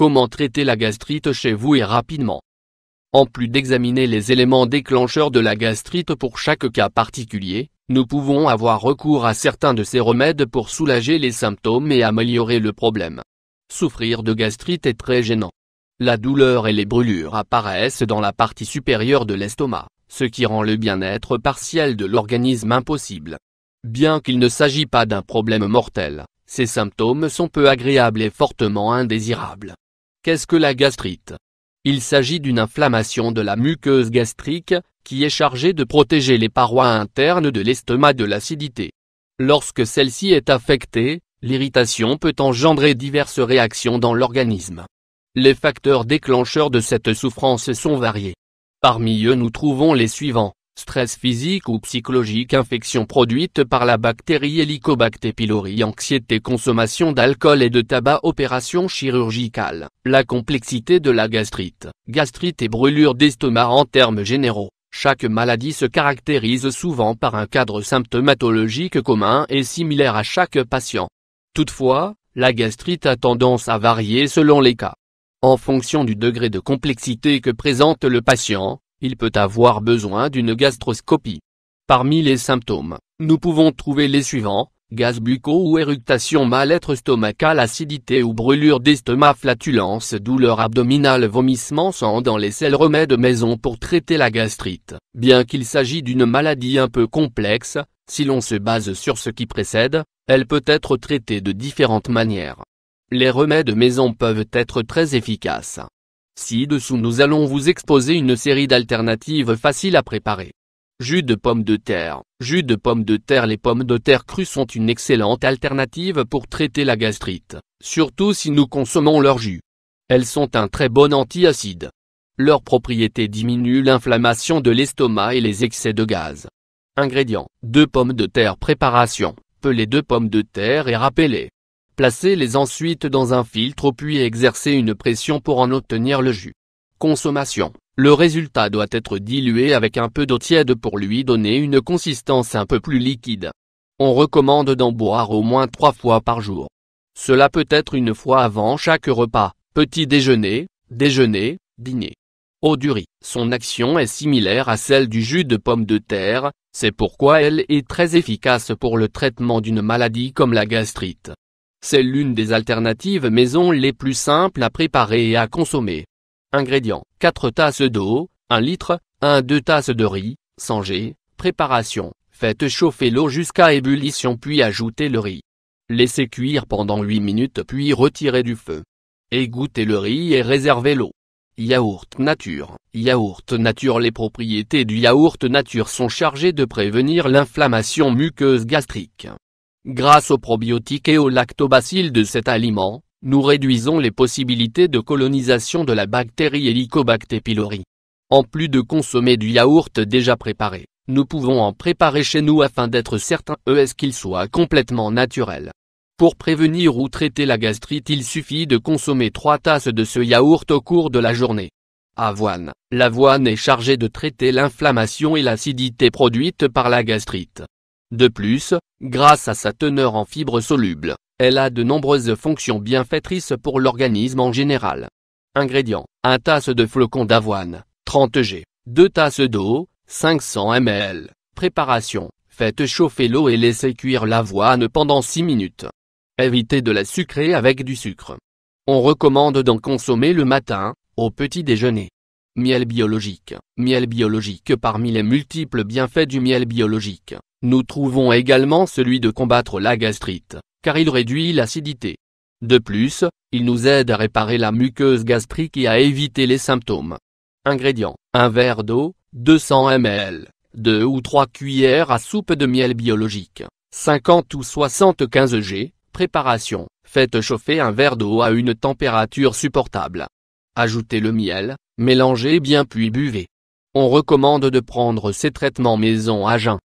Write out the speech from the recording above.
Comment traiter la gastrite chez vous et rapidement En plus d'examiner les éléments déclencheurs de la gastrite pour chaque cas particulier, nous pouvons avoir recours à certains de ces remèdes pour soulager les symptômes et améliorer le problème. Souffrir de gastrite est très gênant. La douleur et les brûlures apparaissent dans la partie supérieure de l'estomac, ce qui rend le bien-être partiel de l'organisme impossible. Bien qu'il ne s'agit pas d'un problème mortel, ces symptômes sont peu agréables et fortement indésirables. Qu'est-ce que la gastrite Il s'agit d'une inflammation de la muqueuse gastrique, qui est chargée de protéger les parois internes de l'estomac de l'acidité. Lorsque celle-ci est affectée, l'irritation peut engendrer diverses réactions dans l'organisme. Les facteurs déclencheurs de cette souffrance sont variés. Parmi eux nous trouvons les suivants stress physique ou psychologique infection produite par la bactérie Helicobacter pylori anxiété consommation d'alcool et de tabac opération chirurgicale, la complexité de la gastrite, gastrite et brûlure d'estomac en termes généraux. Chaque maladie se caractérise souvent par un cadre symptomatologique commun et similaire à chaque patient. Toutefois, la gastrite a tendance à varier selon les cas. En fonction du degré de complexité que présente le patient, il peut avoir besoin d'une gastroscopie. Parmi les symptômes, nous pouvons trouver les suivants, gaz buccaux ou éructation mal-être stomacal acidité ou brûlure d'estomac flatulence douleur abdominale vomissement sang dans les seuls remèdes maison pour traiter la gastrite. Bien qu'il s'agit d'une maladie un peu complexe, si l'on se base sur ce qui précède, elle peut être traitée de différentes manières. Les remèdes maison peuvent être très efficaces. Ci-dessous nous allons vous exposer une série d'alternatives faciles à préparer. Jus de pommes de terre. Jus de pommes de terre Les pommes de terre crues sont une excellente alternative pour traiter la gastrite, surtout si nous consommons leur jus. Elles sont un très bon antiacide. Leurs propriétés diminuent l'inflammation de l'estomac et les excès de gaz. Ingrédients. deux pommes de terre Préparation. Pelez deux pommes de terre et râpez-les. Placez-les ensuite dans un filtre puis exercez une pression pour en obtenir le jus. Consommation. Le résultat doit être dilué avec un peu d'eau tiède pour lui donner une consistance un peu plus liquide. On recommande d'en boire au moins trois fois par jour. Cela peut être une fois avant chaque repas, petit déjeuner, déjeuner, dîner. Eau du Son action est similaire à celle du jus de pomme de terre, c'est pourquoi elle est très efficace pour le traitement d'une maladie comme la gastrite. C'est l'une des alternatives maison les plus simples à préparer et à consommer. Ingrédients 4 tasses d'eau, 1 litre, 1-2 tasses de riz, sangé, préparation, faites chauffer l'eau jusqu'à ébullition puis ajoutez le riz. Laissez cuire pendant 8 minutes puis retirez du feu. Égouttez le riz et réservez l'eau. Yaourt nature. Yaourt nature Les propriétés du yaourt nature sont chargées de prévenir l'inflammation muqueuse gastrique. Grâce aux probiotiques et aux lactobacilles de cet aliment, nous réduisons les possibilités de colonisation de la bactérie Helicobacter pylori. En plus de consommer du yaourt déjà préparé, nous pouvons en préparer chez nous afin d'être certains euh, est qu'il soit complètement naturel. Pour prévenir ou traiter la gastrite il suffit de consommer 3 tasses de ce yaourt au cours de la journée. Avoine. L'avoine est chargée de traiter l'inflammation et l'acidité produites par la gastrite. De plus, grâce à sa teneur en fibres solubles, elle a de nombreuses fonctions bienfaitrices pour l'organisme en général. Ingrédients. 1 tasse de flocons d'avoine, 30 g. 2 tasses d'eau, 500 ml. Préparation. Faites chauffer l'eau et laissez cuire l'avoine pendant 6 minutes. Évitez de la sucrer avec du sucre. On recommande d'en consommer le matin, au petit déjeuner. Miel biologique. Miel biologique parmi les multiples bienfaits du miel biologique. Nous trouvons également celui de combattre la gastrite, car il réduit l'acidité. De plus, il nous aide à réparer la muqueuse gastrique et à éviter les symptômes. Ingrédients. Un verre d'eau, 200 ml, 2 ou 3 cuillères à soupe de miel biologique, 50 ou 75 g. Préparation. Faites chauffer un verre d'eau à une température supportable. Ajoutez le miel, mélangez bien puis buvez. On recommande de prendre ces traitements maison à jeun.